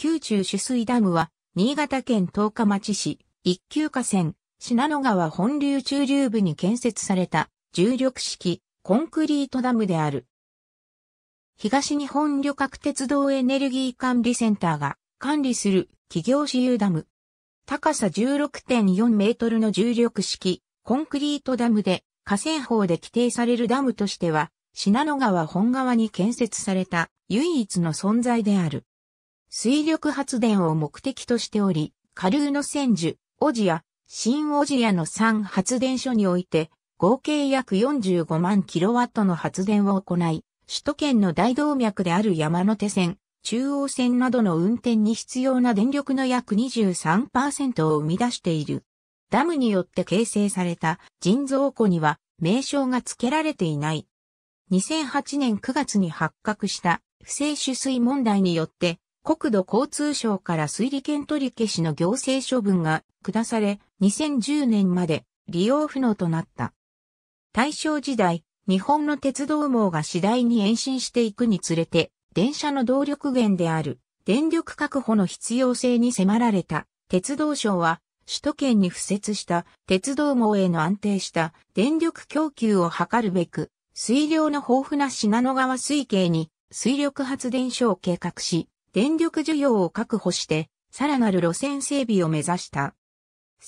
宮中取水ダムは、新潟県十日町市、一級河川、信濃川本流中流部に建設された、重力式、コンクリートダムである。東日本旅客鉄道エネルギー管理センターが管理する企業私有ダム。高さ16.4メートルの重力式コンクリートダムで河川法で規定されるダムとしては信濃川本川に建設された唯一の存在である。水力発電を目的としており、下流の千住、オジア、新オジアの3発電所において、合計約45万キロワットの発電を行い、首都圏の大動脈である山手線、中央線などの運転に必要な電力の約23%を生み出している。ダムによって形成された人造湖には名称が付けられていない。2008年9月に発覚した不正取水問題によって国土交通省から水利権取り消しの行政処分が下され、2010年まで利用不能となった。大正時代、日本の鉄道網が次第に延伸していくにつれて、電車の動力源である電力確保の必要性に迫られた鉄道省は首都圏に付設した鉄道網への安定した電力供給を図るべく水量の豊富な信濃川水系に水力発電所を計画し電力需要を確保して、さらなる路線整備を目指した。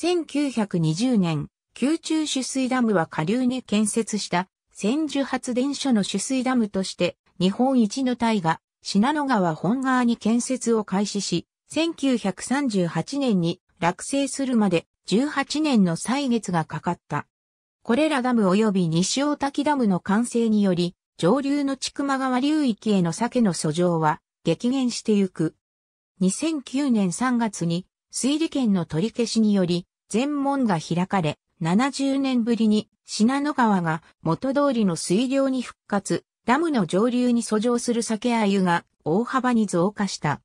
1920年、宮中取水ダムは下流に建設した千住発電所の取水ダムとして日本一の大河、信濃川本川に建設を開始し、1938年に落成するまで18年の歳月がかかった。これらダム及び西大滝ダムの完成により、上流の千曲川流域への鮭の遡上は激減してゆく。2009年3月に推理権の取り消しにより全門が開かれ、70年ぶりに信濃川が元通りの水量に復活、ダムの上流に遡上する酒鮎が大幅に増加した。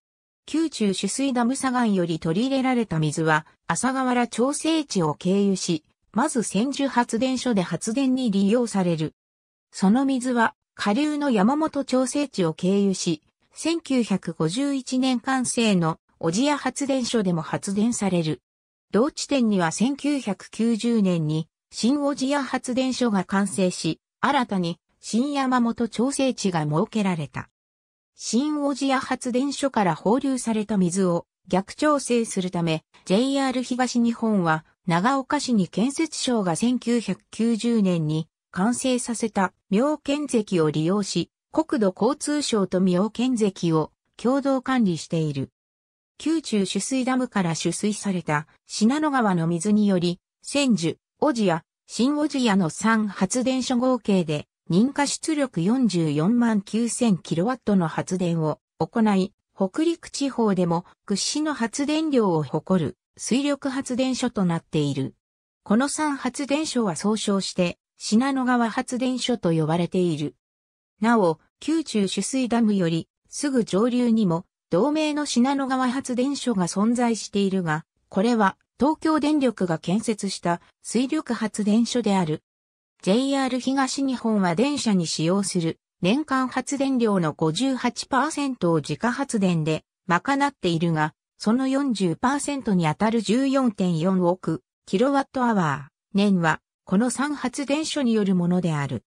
宮中取水ダム砂岩より取り入れられた水は浅川原調整地を経由し、まず千住発電所で発電に利用される。その水は下流の山本調整地を経由し、1951年完成の小千谷発電所でも発電される。同地点には1990年に新小千谷発電所が完成し、新たに新山本調整地が設けられた。新小千谷発電所から放流された水を逆調整するため、JR 東日本は長岡市に建設省が1990年に完成させた妙見石を利用し、国土交通省と妙見県関を共同管理している。宮中取水ダムから取水された信濃川の水により、千住、小路や新小路屋の3発電所合計で、認可出力44万 9000kW の発電を行い、北陸地方でも屈指の発電量を誇る水力発電所となっている。この3発電所は総称して、信濃川発電所と呼ばれている。なお、宮中取水ダムより、すぐ上流にも、同名の品野川発電所が存在しているが、これは東京電力が建設した水力発電所である。JR 東日本は電車に使用する年間発電量の58%を自家発電で賄っているが、その40%に当たる14.4億キロワットアワー年はこの3発電所によるものである。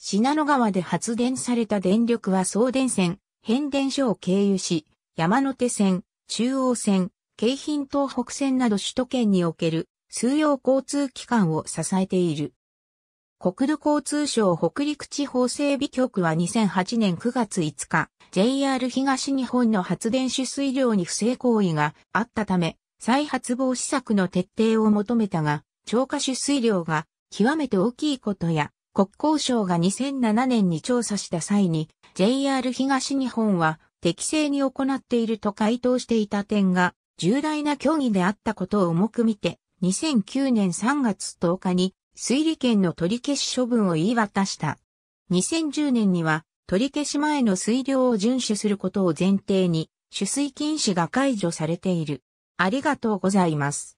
信濃川で発電された電力は送電線、変電所を経由し、山手線、中央線、京浜東北線など首都圏における通用交通機関を支えている。国土交通省北陸地方整備局は2008年9月5日、JR 東日本の発電取水量に不正行為があったため、再発防止策の徹底を求めたが、超過取水量が極めて大きいことや、国交省が2007年に調査した際に、JR 東日本は適正に行っていると回答していた点が重大な虚偽であったことを重く見て、2009年3月10日に推理権の取り消し処分を言い渡した。2010年には取り消し前の水量を遵守することを前提に、取水禁止が解除されている。ありがとうございます。